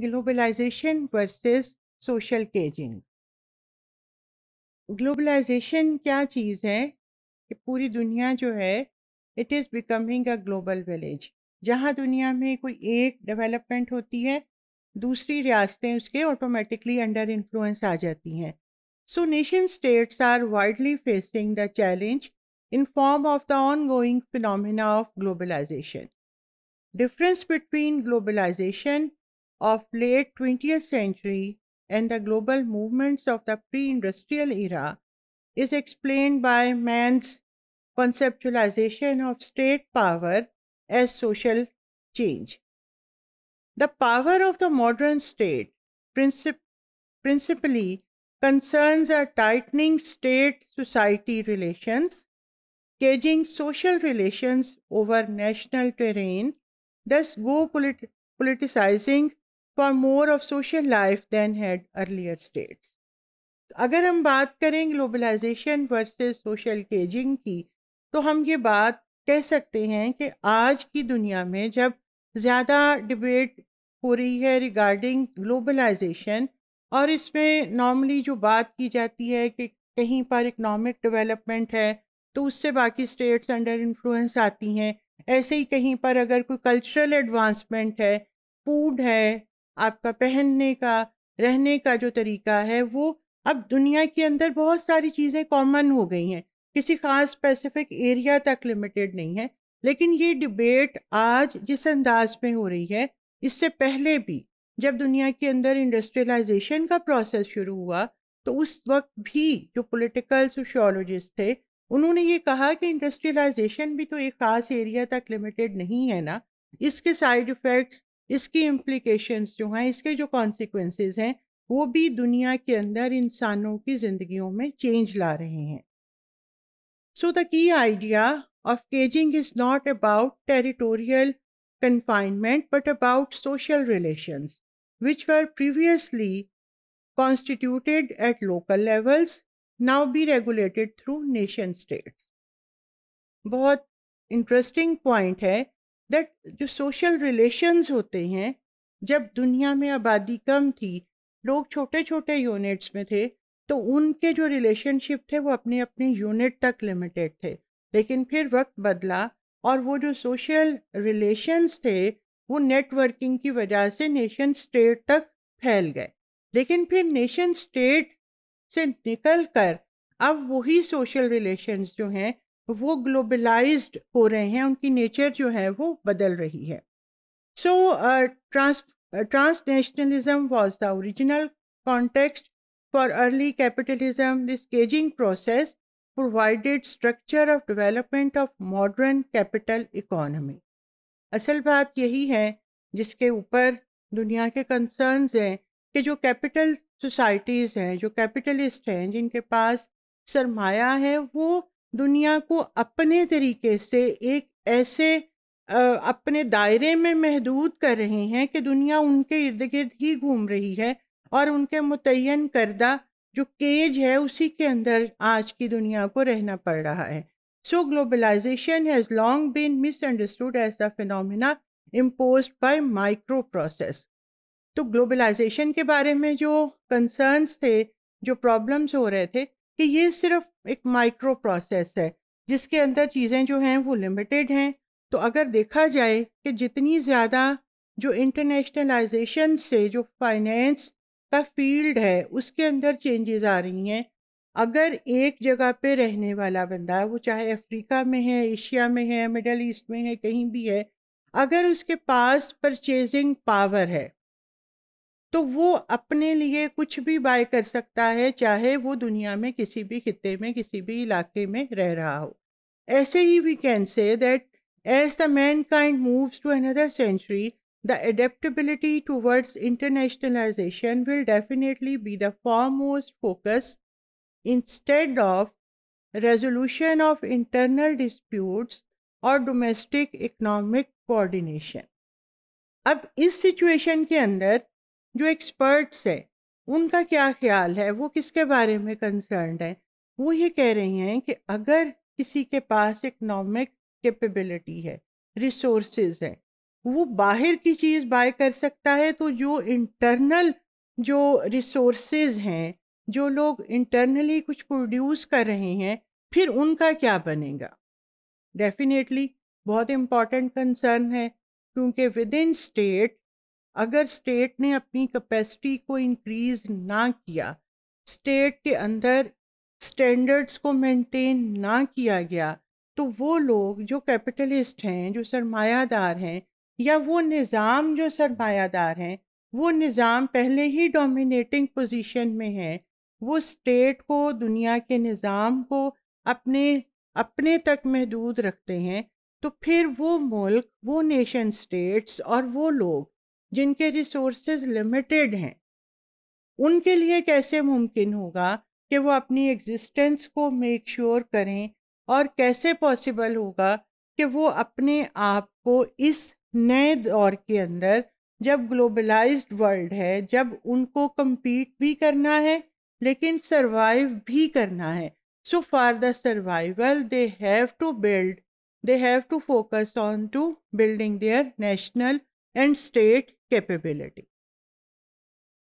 Globalisation versus social caging globalisation क्या चीज़ है कि पूरी दुनिया जो है it is becoming a global village जहाँ दुनिया में कोई एक डेवलपमेंट होती है दूसरी रियासतें उसके ऑटोमेटिकली अंडर इन्फ्लुएंस आ जाती हैं so nation states are widely facing the challenge in form of the ongoing phenomena of globalisation difference between globalisation of late 20th century and the global movements of the pre-industrial era is explained by man's conceptualization of state power as social change. The power of the modern state princip principally concerns a tightening state-society relations, caging social relations over national terrain, thus go politicizing for more of social life than had earlier states अगर हम बात करें globalisation versus social केजिंग की तो हम ये बात कह सकते हैं कि आज की दुनिया में जब ज़्यादा डिबेट हो रही है रिगार्डिंग ग्लोबलाइजेशन और इसमें नॉर्मली जो बात की जाती है कि कहीं पर इकोनॉमिक डेवलपमेंट है तो उससे बाकी स्टेट्स अंडर इन्फ्लुएंस आती हैं ऐसे ही कहीं पर अगर कोई कल्चरल एडवांसमेंट है फूड है आपका पहनने का रहने का जो तरीका है वो अब दुनिया के अंदर बहुत सारी चीज़ें कॉमन हो गई हैं किसी खास स्पेसिफिक एरिया तक लिमिटेड नहीं है लेकिन ये डिबेट आज जिस अंदाज में हो रही है इससे पहले भी जब दुनिया के अंदर इंडस्ट्रियलाइजेशन का प्रोसेस शुरू हुआ तो उस वक्त भी जो पॉलिटिकल सोशियोलॉजिस्ट थे उन्होंने ये कहा कि इंडस्ट्रियलाइजेशन भी तो एक खास एरिया तक लिमिटेड नहीं है ना इसके साइड इफ़ेक्ट्स इसकी इम्प्लीकेशंस जो हैं इसके जो कॉन्सिक्वेंस हैं वो भी दुनिया के अंदर इंसानों की जिंदगियों में चेंज ला रहे हैं so the key idea of caging is not about territorial confinement but about social relations which were previously constituted at local levels now be regulated through nation states बहुत इंटरेस्टिंग पॉइंट है that जो social relations होते हैं जब दुनिया में आबादी कम थी लोग छोटे छोटे यूनिट्स में थे तो उनके जो रिलेशनशिप थे वो अपने अपने यूनिट तक लिमिटेड थे लेकिन फिर वक्त बदला और वो जो सोशल रिलेशंस थे वो नेटवर्किंग की वजह से नेशन स्टेट तक फैल गए लेकिन फिर नेशन स्टेट से निकल कर अब वही सोशल रिलेशंस जो हैं वो ग्लोबलाइज हो रहे हैं उनकी नेचर जो है वो बदल रही है so trans transnationalism was the original context for early capitalism this caging process provided structure of development of modern capital economy असल बात यही है जिसके ऊपर दुनिया के कंसर्न्स हैं कि जो कैपिटल सोसाइटीज़ हैं जो कैपिटलिस्ट हैं जिनके पास सरमाया है वो दुनिया को अपने तरीके से एक ऐसे अपने दायरे में महदूद कर रहे हैं कि दुनिया उनके इर्द गिर्द ही घूम रही है और उनके मुतन करदा जो केज है उसी के अंदर आज की दुनिया को रहना पड़ रहा है so globalisation has long been misunderstood as the phenomena impose by micro process तो ग्लोबलाइजेशन के बारे में जो कंसर्न्स थे जो प्रॉब्लम्स हो रहे थे कि ये सिर्फ एक माइक्रो प्रोसेस है जिसके अंदर चीज़ें जो हैं वो लिमिटेड हैं तो अगर देखा जाए कि जितनी ज़्यादा जो इंटरनेशनलाइजेशन से जो फाइनेंस का फील्ड है उसके अंदर चेंजेस आ रही हैं अगर एक जगह पे रहने वाला बंदा वो चाहे अफ्रीका में है एशिया में है मिडल ईस्ट में है कहीं भी है अगर उसके पास परचेजिंग पावर है तो वो अपने लिए कुछ भी बाय कर सकता है चाहे वो दुनिया में किसी भी खत्े में किसी भी इलाके में रह रहा हो ऐसे ही we can say that as the mankind moves to another century the to towards internationalisation will definitely be the most focus instead of resolution of internal disputes और डोमेस्टिक इकनॉमिक कोऑर्डिनेशन अब इस situation के अंदर जो experts है उनका क्या ख्याल है वो किसके बारे में कंसर्न है वो ये कह रही हैं कि अगर किसी के पास इकनॉमिक कैपेबिलिटी है रिसोर्स है वो बाहर की चीज़ बाय कर सकता है तो जो इंटरनल जो रिसोर्स हैं जो लोग इंटरनली कुछ प्रोड्यूस कर रहे हैं फिर उनका क्या बनेगा डेफिनेटली बहुत इम्पॉर्टेंट कंसर्न है क्योंकि विद इन स्टेट अगर स्टेट ने अपनी कैपेसिटी को इंक्रीज ना किया स्टेट के अंदर स्टैंडर्ड्स को मेंटेन ना किया गया तो वो लोग जो कैपिटलिस्ट हैं जो सरमायादार हैं या वो निज़ाम जो सरमायादार हैं वो निज़ाम पहले ही डोमिनेटिंग पोजीशन में है वो स्टेट को दुनिया के निज़ाम को अपने अपने तक महदूद रखते हैं तो फिर वो मुल्क वो नेशन स्टेट्स और वो लोग जिनके रिसोर्सेज लिमिटेड हैं उनके लिए कैसे मुमकिन होगा कि वो अपनी एग्जिस्टेंस को मेक श्योर sure करें और कैसे पॉसिबल होगा कि वो अपने आप को इस नए दौर के अंदर जब ग्लोबलाइज्ड वर्ल्ड है जब उनको कम्पीट भी करना है लेकिन सरवाइव भी करना है so for the survival they have to build they have to focus on to building their national and state capability.